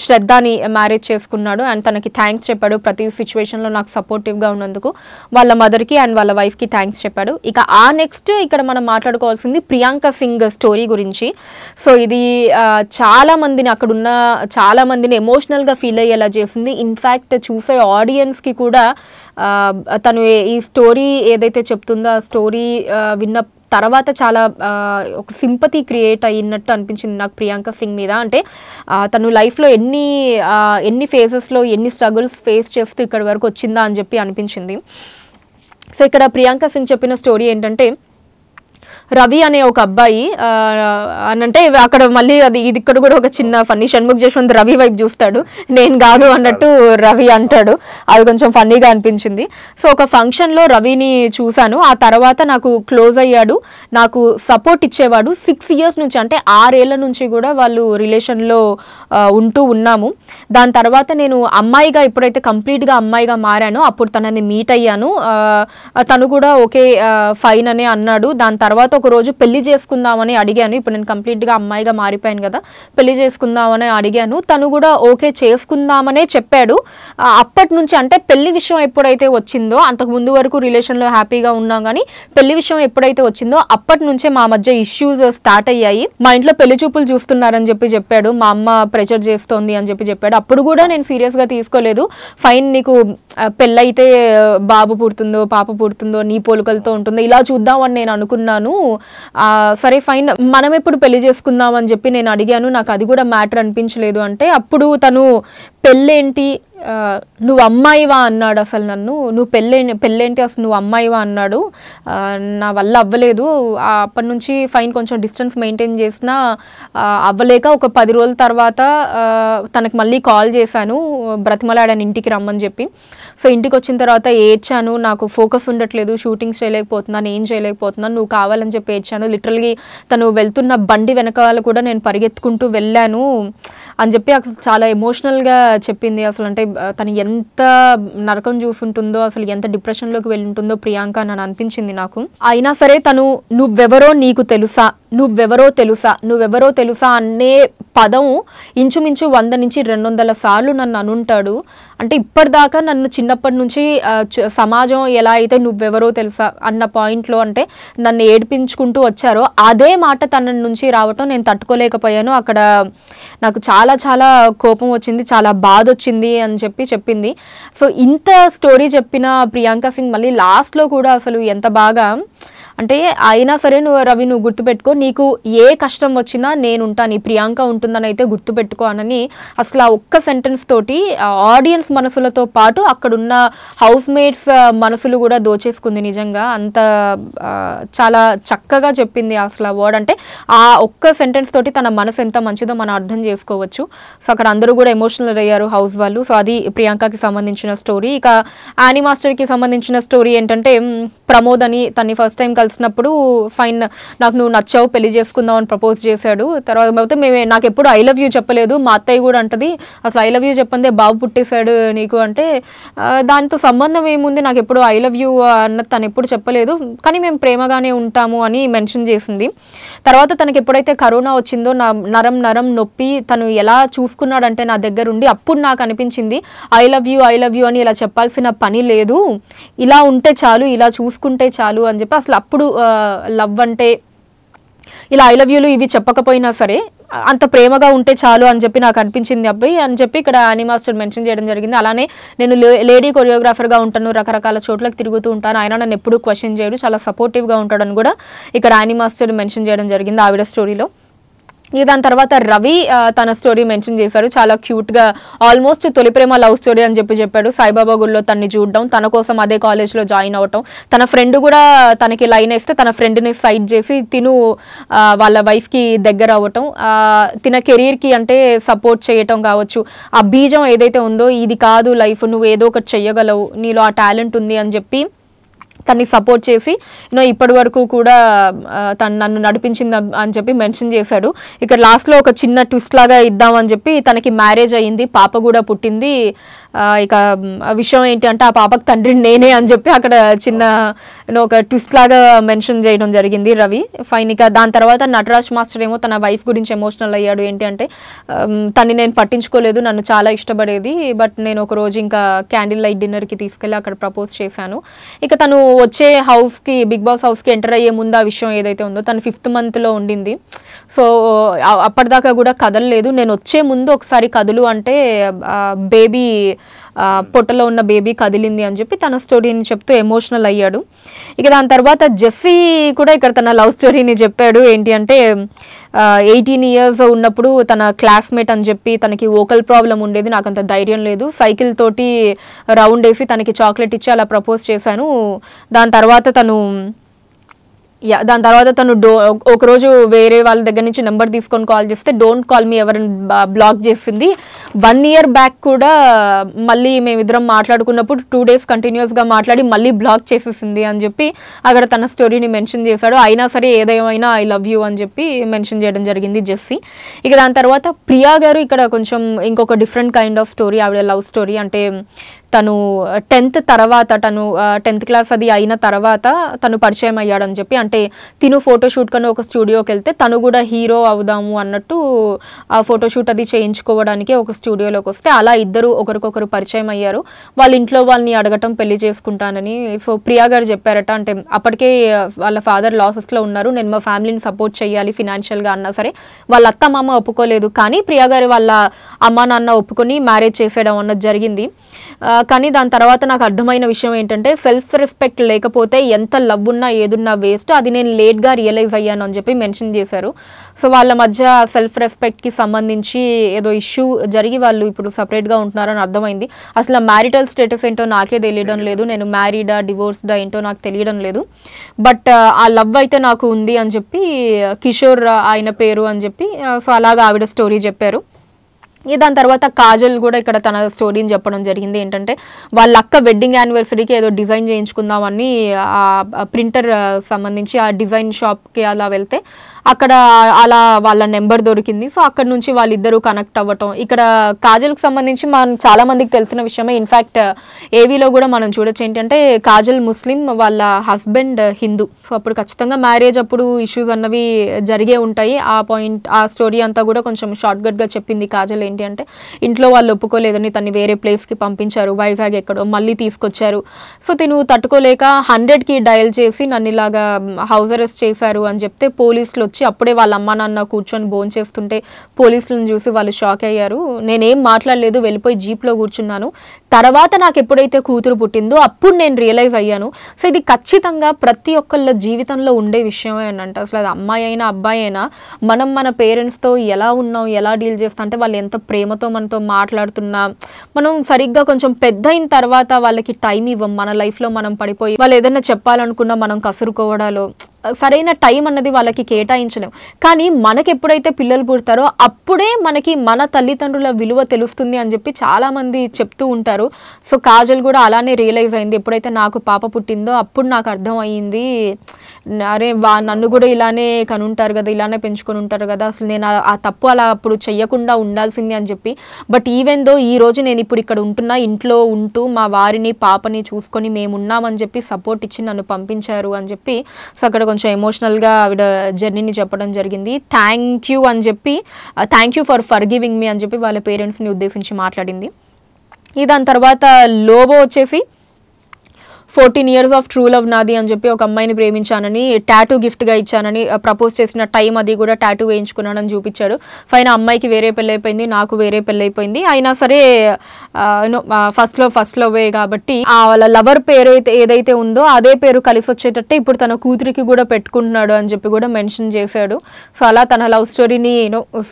శ్రద్ధని మ్యారేజ్ చేసుకున్నాడు అండ్ తనకి థ్యాంక్స్ చెప్పాడు ప్రతి సిచ్యువేషన్లో నాకు సపోర్టివ్గా ఉన్నందుకు వాళ్ళ మదర్కి అండ్ వాళ్ళ వైఫ్కి థ్యాంక్స్ చెప్పాడు ఇక ఆ నెక్స్ట్ ఇక్కడ మనం మాట్లాడుకోవాల్సింది ప్రియాంక సింగ్ స్టోరీ గురించి సో ఇది చాలామందిని అక్కడున్న చాలామందిని ఎమోషనల్గా ఫీల్ అయ్యేలా చేసింది ఇన్ఫ్యాక్ట్ చూసే ఆడియన్స్కి కూడా తను ఈ స్టోరీ ఏదైతే చెప్తుందో ఆ స్టోరీ విన్న తర్వాత చాలా ఒక సింపతి క్రియేట్ అయినట్టు అనిపించింది నాకు ప్రియాంక సింగ్ మీద అంటే తను లైఫ్లో ఎన్ని ఎన్ని ఫేజెస్లో ఎన్ని స్ట్రగుల్స్ ఫేస్ చేస్తూ ఇక్కడ వరకు వచ్చిందా అని చెప్పి అనిపించింది సో ఇక్కడ ప్రియాంక సింగ్ చెప్పిన స్టోరీ ఏంటంటే రవి అనే ఒక అబ్బాయి అని అంటే అక్కడ మళ్ళీ అది ఇది ఇక్కడ కూడా ఒక చిన్న ఫన్నీ షణ్ముఖ్ జశ్వంత్ రవి వైపు చూస్తాడు నేను కాదు అన్నట్టు రవి అంటాడు అది కొంచెం ఫన్నీగా అనిపించింది సో ఒక ఫంక్షన్లో రవిని చూశాను ఆ తర్వాత నాకు క్లోజ్ అయ్యాడు నాకు సపోర్ట్ ఇచ్చేవాడు సిక్స్ ఇయర్స్ నుంచి అంటే ఆరేళ్ల నుంచి కూడా వాళ్ళు రిలేషన్లో ఉంటూ ఉన్నాము దాని తర్వాత నేను అమ్మాయిగా ఎప్పుడైతే కంప్లీట్గా అమ్మాయిగా మారానో అప్పుడు తనని మీట్ అయ్యాను తను కూడా ఓకే ఫైన్ అనే అన్నాడు దాని తర్వాత ఒక రోజు పెళ్లి చేసుకుందామని అడిగాను ఇప్పుడు నేను కంప్లీట్గా అమ్మాయిగా మారిపోయాను కదా పెళ్లి చేసుకుందామని అడిగాను తను కూడా ఓకే చేసుకుందామనే చెప్పాడు అప్పటి నుంచి అంటే పెళ్లి విషయం ఎప్పుడైతే వచ్చిందో అంతకు ముందు వరకు రిలేషన్లో హ్యాపీగా ఉన్నాం కానీ పెళ్లి విషయం ఎప్పుడైతే వచ్చిందో అప్పటి నుంచే మా మధ్య ఇష్యూస్ స్టార్ట్ అయ్యాయి మా ఇంట్లో పెళ్లి చూపులు చూస్తున్నారని చెప్పి చెప్పాడు మా అమ్మ ప్రెషర్ చేస్తోంది అని చెప్పి చెప్పాడు అప్పుడు కూడా నేను సీరియస్గా తీసుకోలేదు ఫైన్ నీకు పెళ్ళైతే బాబు పుడుతుందో పాప పుడుతుందో నీ పోలికలతో ఉంటుందో ఇలా చూద్దామని నేను అనుకున్నాను సరే ఫైన్ మనం ఎప్పుడు పెళ్లి చేసుకుందాం అని చెప్పి నేను అడిగాను నాకు అది కూడా మ్యాటర్ అనిపించలేదు అంటే అప్పుడు తను పెళ్ళేంటి నువ్వు అమ్మాయివా అన్నాడు అసలు నన్ను నువ్వు పెళ్ళే పెళ్ళేంటి అసలు నువ్వు అమ్మాయివా అన్నాడు నా వల్ల అవ్వలేదు అప్పటి నుంచి ఫైన్ కొంచెం డిస్టెన్స్ మెయింటైన్ చేసిన అవ్వలేక ఒక పది రోజుల తర్వాత తనకు మళ్ళీ కాల్ చేశాను బ్రతిమలాడాను ఇంటికి రమ్మని చెప్పి సో ఇంటికి వచ్చిన తర్వాత ఏడ్చాను నాకు ఫోకస్ ఉండట్లేదు షూటింగ్స్ చేయలేకపోతున్నాను ఏం చేయలేకపోతున్నాను నువ్వు కావాలని చెప్పి ఏడ్చాను లిటరల్గా తను వెళ్తున్న బండి వెనకాల కూడా నేను పరిగెత్తుకుంటూ వెళ్ళాను అని చెప్పి అక్కడ చాలా ఎమోషనల్గా చెప్పింది అసలు అంటే తను ఎంత నరకం చూసుంటుందో అసలు ఎంత డిప్రెషన్లోకి వెళ్ళింటుందో ప్రియాంక అని అనిపించింది నాకు అయినా సరే తను నువ్వెవరో నీకు తెలుసా నువ్వెవరో తెలుసా నువ్వెవరో తెలుసా అనే పదం ఇంచుమించు వంద నుంచి రెండు వందల సార్లు నన్ను అనుంటాడు అంటే ఇప్పటిదాకా నన్ను చిన్నప్పటి నుంచి సమాజం ఎలా అయితే నువ్వెవరో తెలుసా అన్న పాయింట్లో అంటే నన్ను ఏడిపించుకుంటూ వచ్చారో అదే మాట తన నుంచి రావటం నేను తట్టుకోలేకపోయాను అక్కడ నాకు చాలా చాలా చాలా కోపం వచ్చింది చాలా బాధ వచ్చింది అని చెప్పి చెప్పింది సో ఇంత స్టోరీ చెప్పిన ప్రియాంక సింగ్ మళ్ళీ లాస్ట్లో కూడా అసలు ఎంత బాగా అంటే అయినా సరే నువ్వు రవి నువ్వు గుర్తుపెట్టుకో నీకు ఏ కష్టం వచ్చినా నేను ఉంటాను ఈ ప్రియాంక ఉంటుందని అయితే గుర్తుపెట్టుకో అనని అసలు ఆ ఒక్క సెంటెన్స్ తోటి ఆడియన్స్ మనసులతో పాటు అక్కడున్న హౌస్ మేట్స్ మనసులు కూడా దోచేసుకుంది నిజంగా అంత చాలా చక్కగా చెప్పింది అసలు వర్డ్ అంటే ఆ ఒక్క సెంటెన్స్ తోటి తన మనసు ఎంత మంచిదో మనం అర్థం చేసుకోవచ్చు సో అక్కడ అందరూ కూడా ఎమోషనల్ అయ్యారు హౌస్ వాళ్ళు సో అది ప్రియాంకకి సంబంధించిన స్టోరీ ఇక యానీ మాస్టర్కి సంబంధించిన స్టోరీ ఏంటంటే ప్రమోద్ అని తన్ని ఫస్ట్ టైం కలిసి కలిసినప్పుడు ఫైన్ నాకు నువ్వు నచ్చావు పెళ్లి చేసుకుందాం అని ప్రపోజ్ చేశాడు తర్వాత అయితే మేము నాకు ఎప్పుడు ఐ లవ్ యూ చెప్పలేదు మా అత్తయ్య కూడా అంటది అసలు ఐ లవ్ యూ చెప్పందే బాబు పుట్టేశాడు నీకు అంటే దానితో సంబంధం ఏముంది నాకు ఎప్పుడు ఐ లవ్ యూ అన్నది తను ఎప్పుడు చెప్పలేదు కానీ మేము ప్రేమగానే ఉంటాము అని మెన్షన్ చేసింది తర్వాత తనకి ఎప్పుడైతే కరోనా వచ్చిందో నా నరం నరం నొప్పి తను ఎలా చూసుకున్నాడంటే నా దగ్గర ఉండి అప్పుడు నాకు అనిపించింది I love you I love you అని ఇలా చెప్పాల్సిన పని లేదు ఇలా ఉంటే చాలు ఇలా చూసుకుంటే చాలు అని చెప్పి అసలు అప్పుడు ఎప్పుడు లవ్ అంటే ఇలా ఐ లవ్ యూలు ఇవి చెప్పకపోయినా సరే అంత ప్రేమగా ఉంటే చాలు అని చెప్పి నాకు అనిపించింది అబ్బాయి అని చెప్పి ఇక్కడ యానిమాస్టర్ మాస్టర్ మెన్షన్ చేయడం జరిగింది అలానే నేను లేడీ కొరియోగ్రాఫర్గా ఉంటాను రకరకాల చోట్లకు తిరుగుతూ ఉంటాను ఆయన నన్ను ఎప్పుడూ క్వశ్చన్ చేయడు చాలా సపోర్టివ్గా ఉంటాడని కూడా ఇక్కడ యానిమాస్టర్ మాస్టర్ మెన్షన్ చేయడం జరిగింది ఆవిడ స్టోరీలో ఇక దాని తర్వాత రవి తన స్టోరీ మెన్షన్ చేశారు చాలా క్యూట్గా ఆల్మోస్ట్ తొలి ప్రేమ లవ్ స్టోరీ అని చెప్పి చెప్పాడు సాయిబాబా గుడిలో తన్ని చూడడం తన కోసం అదే కాలేజ్లో జాయిన్ అవటం తన ఫ్రెండ్ కూడా తనకి లైన్ వేస్తే తన ఫ్రెండ్ని సైడ్ చేసి తిను వాళ్ళ వైఫ్కి దగ్గర అవ్వటం తిన కి అంటే సపోర్ట్ చేయటం కావచ్చు ఆ బీజం ఏదైతే ఉందో ఇది కాదు లైఫ్ నువ్వు ఏదో ఒకటి చెయ్యగలవు నీలో ఆ టాలెంట్ ఉంది అని చెప్పి తన్ని సపోర్ట్ చేసి యూనో ఇప్పటి వరకు కూడా తను నన్ను నడిపించింది అని చెప్పి మెన్షన్ చేశాడు ఇక్కడ లాస్ట్లో ఒక చిన్న ట్విస్ట్ లాగా ఇద్దామని చెప్పి తనకి మ్యారేజ్ అయ్యింది పాప కూడా పుట్టింది ఇక విషయం ఏంటంటే ఆ పాపకు తండ్రిని నేనే అని చెప్పి అక్కడ చిన్న ఒక ట్విస్ట్ లాగా మెన్షన్ చేయడం జరిగింది రవి ఫైన్ ఇక దాని తర్వాత నటరాజ్ మాస్టర్ ఏమో తన వైఫ్ గురించి ఎమోషనల్ అయ్యాడు ఏంటి అంటే తన్ని నేను పట్టించుకోలేదు నన్ను చాలా ఇష్టపడేది బట్ నేను ఒక రోజు ఇంకా క్యాండిల్ లైట్ డిన్నర్కి తీసుకెళ్ళి అక్కడ ప్రపోజ్ చేశాను ఇక తను వచ్చే హౌస్కి బిగ్ బాస్ హౌస్కి ఎంటర్ అయ్యే ముందు ఆ విషయం ఏదైతే ఉందో తను ఫిఫ్త్ మంత్లో ఉండింది సో అప్పటిదాకా కూడా లేదు నేను వచ్చే ముందు ఒకసారి కదులు అంటే బేబీ పొట్టలో ఉన్న బేబీ కదిలింది అని చెప్పి తన స్టోరీని చెప్తూ ఎమోషనల్ అయ్యాడు ఇక దాని తర్వాత జెస్సీ కూడా ఇక్కడ తన లవ్ స్టోరీని చెప్పాడు ఏంటి అంటే ఎయిటీన్ ఇయర్స్ ఉన్నప్పుడు తన క్లాస్మేట్ అని చెప్పి తనకి ఓకల్ ప్రాబ్లం ఉండేది నాకు అంత ధైర్యం లేదు సైకిల్ తోటి రౌండ్ వేసి తనకి చాక్లెట్ ఇచ్చి అలా ప్రపోజ్ చేశాను దాని తర్వాత తను యా దాని తర్వాత తను డో ఒకరోజు వేరే వాళ్ళ దగ్గర నుంచి నెంబర్ తీసుకొని కాల్ చేస్తే డోంట్ కాల్ మీ ఎవరిని బ్లాక్ చేసింది వన్ ఇయర్ బ్యాక్ కూడా మళ్ళీ మేమిద్దరం మాట్లాడుకున్నప్పుడు టూ డేస్ కంటిన్యూస్గా మాట్లాడి మళ్ళీ బ్లాక్ చేసేసింది అని చెప్పి అక్కడ తన స్టోరీని మెన్షన్ చేశాడు అయినా సరే ఏదేమైనా ఐ లవ్ యూ అని చెప్పి మెన్షన్ చేయడం జరిగింది జెస్సి ఇక దాని తర్వాత ప్రియా గారు ఇక్కడ కొంచెం ఇంకొక డిఫరెంట్ కైండ్ ఆఫ్ స్టోరీ ఆవిడ లవ్ స్టోరీ అంటే తను టెన్త్ తర్వాత తను టెన్త్ క్లాస్ అది అయిన తర్వాత తను పరిచయం అయ్యాడని చెప్పి అంటే తిను ఫోటోషూట్ కన్నా ఒక స్టూడియోకి వెళ్తే తను కూడా హీరో అవుదాము అన్నట్టు ఆ ఫోటోషూట్ అది చేయించుకోవడానికి ఒక స్టూడియోలోకి వస్తే అలా ఇద్దరు ఒకరికొకరు పరిచయం అయ్యారు వాళ్ళ ఇంట్లో వాళ్ళని అడగటం పెళ్లి చేసుకుంటానని సో ప్రియా గారు చెప్పారట అంటే అప్పటికే వాళ్ళ ఫాదర్ లాసెస్లో ఉన్నారు నేను మా ఫ్యామిలీని సపోర్ట్ చేయాలి ఫినాన్షియల్గా అన్నా సరే వాళ్ళ అత్త మామ ఒప్పుకోలేదు కానీ ప్రియా గారు వాళ్ళ అమ్మ నాన్న ఒప్పుకొని మ్యారేజ్ చేసేయడం అన్నది జరిగింది కానీ దాని తర్వాత నాకు అర్థమైన విషయం ఏంటంటే సెల్ఫ్ రెస్పెక్ట్ లేకపోతే ఎంత లవ్ ఉన్నా ఏదున్నా వేస్ట్ అది నేను లేట్గా రియలైజ్ అయ్యాను అని చెప్పి మెన్షన్ చేశారు సో వాళ్ళ మధ్య సెల్ఫ్ రెస్పెక్ట్కి సంబంధించి ఏదో ఇష్యూ జరిగి వాళ్ళు ఇప్పుడు సపరేట్గా ఉంటున్నారని అర్థమైంది అసలు మ్యారిటల్ స్టేటస్ ఏంటో నాకే తెలియడం లేదు నేను మ్యారీడా డివోర్స్డా ఏంటో నాకు తెలియడం లేదు బట్ ఆ లవ్ అయితే నాకు ఉంది అని చెప్పి కిషోర్ ఆయన పేరు అని చెప్పి సో అలాగా ఆవిడ స్టోరీ చెప్పారు దాని తర్వాత కాజల్ కూడా ఇక్కడ తన స్టోరీని చెప్పడం జరిగింది ఏంటంటే వాళ్ళ అక్క వెడ్డింగ్ యానివర్సరీకి ఏదో డిజైన్ చేయించుకుందామని ఆ ప్రింటర్ సంబంధించి ఆ డిజైన్ షాప్కి అలా వెళ్తే అక్కడ అలా వాళ్ళ నెంబర్ దొరికింది సో అక్కడ నుంచి వాళ్ళిద్దరూ కనెక్ట్ అవ్వటం ఇక్కడ కాజల్కి సంబంధించి మనం చాలా మందికి తెలిసిన విషయమే ఇన్ఫ్యాక్ట్ ఏవీలో కూడా మనం చూడొచ్చు ఏంటంటే కాజల్ ముస్లిం వాళ్ళ హస్బెండ్ హిందూ సో అప్పుడు ఖచ్చితంగా మ్యారేజ్ అప్పుడు ఇష్యూస్ అన్నవి జరిగే ఉంటాయి ఆ పాయింట్ ఆ స్టోరీ అంతా కూడా కొంచెం షార్ట్కట్గా చెప్పింది కాజల్ ఏంటి అంటే ఇంట్లో వాళ్ళు ఒప్పుకోలేదని తన్ని వేరే ప్లేస్కి పంపించారు వైజాగ్ ఎక్కడో మళ్ళీ తీసుకొచ్చారు సో తిను తట్టుకోలేక హండ్రెడ్కి డయల్ చేసి నన్ను ఇలాగా హౌస్ అరెస్ట్ చేశారు అని చెప్తే పోలీసులు వచ్చి వచ్చి అప్పుడే వాళ్ళ అమ్మ నాన్న కూర్చొని భోజనం చేస్తుంటే పోలీసులను చూసి వాళ్ళు షాక్ అయ్యారు నేనేం మాట్లాడలేదు వెళ్ళిపోయి జీప్లో కూర్చున్నాను తర్వాత నాకు ఎప్పుడైతే కూతురు పుట్టిందో అప్పుడు నేను రియలైజ్ అయ్యాను సో ఇది ఖచ్చితంగా ప్రతి ఒక్కళ్ళ జీవితంలో ఉండే విషయమే అని అంట అసలు అది అమ్మాయి అయినా అబ్బాయి అయినా మనం మన పేరెంట్స్తో ఎలా ఉన్నాం ఎలా డీల్ చేస్తాం అంటే వాళ్ళు ఎంత ప్రేమతో మనతో మాట్లాడుతున్నా మనం సరిగ్గా కొంచెం పెద్ద అయిన తర్వాత వాళ్ళకి టైం ఇవ్వం మన లైఫ్లో మనం పడిపోయి వాళ్ళు ఏదైనా చెప్పాలనుకున్నా మనం కసురుకోవడాలో సరైన టైం అన్నది వాళ్ళకి కేటాయించలేము కానీ మనకి ఎప్పుడైతే పిల్లలు పుడతారో అప్పుడే మనకి మన తల్లిదండ్రుల విలువ తెలుస్తుంది అని చెప్పి చాలామంది చెప్తూ ఉంటారు సో కాజల్ కూడా అలానే రియలైజ్ అయింది ఎప్పుడైతే నాకు పాప పుట్టిందో అప్పుడు నాకు అర్థమయ్యింది అరే వా నన్ను కూడా ఇలానే కనుంటారు కదా ఇలానే పెంచుకొని ఉంటారు కదా అసలు నేను ఆ తప్పు అలా అప్పుడు చెయ్యకుండా ఉండాల్సింది అని చెప్పి బట్ ఈవెన్ దో ఈ రోజు నేను ఇప్పుడు ఇక్కడ ఉంటున్నా ఇంట్లో ఉంటూ మా వారిని పాపని చూసుకొని మేము ఉన్నామని చెప్పి సపోర్ట్ ఇచ్చి నన్ను పంపించారు అని చెప్పి సో అక్కడ కొంచెం ఎమోషనల్గా ఆవిడ జర్నీని చెప్పడం జరిగింది థ్యాంక్ యూ అని చెప్పి thank you for for giving me అని చెప్పి వాళ్ళ పేరెంట్స్ని ఉద్దేశించి మాట్లాడింది దాని తర్వాత లోబో వచ్చేసి fourteen years of true love నాది అని చెప్పి ఒక అమ్మాయిని ప్రేమించానని టాటూ గిఫ్ట్గా ఇచ్చానని ప్రపోజ్ చేసిన టైం అది కూడా టాటూ వేయించుకున్నానని చూపించాడు పైన అమ్మాయికి వేరే పెళ్ళైపోయింది నాకు వేరే పెళ్ళైపోయింది అయినా సరే ఫస్ట్లో ఫస్ట్ వే కాబట్టి వాళ్ళ లవర్ పేరు అయితే ఏదైతే ఉందో అదే పేరు కలిసి వచ్చేటట్టే ఇప్పుడు తన కూతురికి కూడా పెట్టుకుంటున్నాడు అని చెప్పి కూడా మెన్షన్ చేశాడు సో అలా తన లవ్ స్టోరీని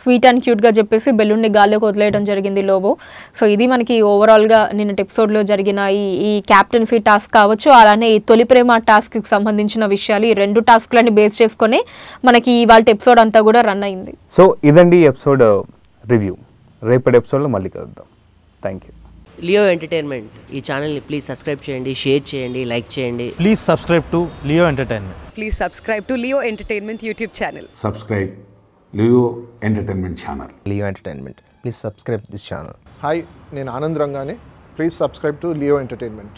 స్వీట్ అండ్ క్యూట్గా చెప్పేసి ని గాల్లోకి వదిలేయడం జరిగింది లోబో సో ఇది మనకి ఓవరాల్గా నిన్నటి ఎపిసోడ్లో జరిగిన ఈ ఈ క్యాప్టెన్సీ టాస్క్ కావచ్చు అలానే ఈ తొలి ప్రేమ టాస్క్కి సంబంధించిన విషయాలు ఈ రెండు టాస్క్లని బేస్ చేసుకొని మనకి ఇవాళ ఎపిసోడ్ అంతా కూడా రన్ అయింది సో ఇదండి ఎపిసోడ్ రివ్యూ uh, రేపటి ఎపిసోడ్లో మళ్ళీ కలుద్దాం థ్యాంక్ యూ లియో ఎంటర్టైన్మెంట్ ఈ ఛానల్ని ప్లీజ్ సబ్స్క్రైబ్ చేయండి షేర్ చేయండి లైక్ చేయండి please subscribe to Leo entertainment please subscribe to Leo entertainment YouTube channel subscribe Leo entertainment channel Leo entertainment please subscribe this channel hi నేను ఆనంద్ రంగాని please subscribe to Leo entertainment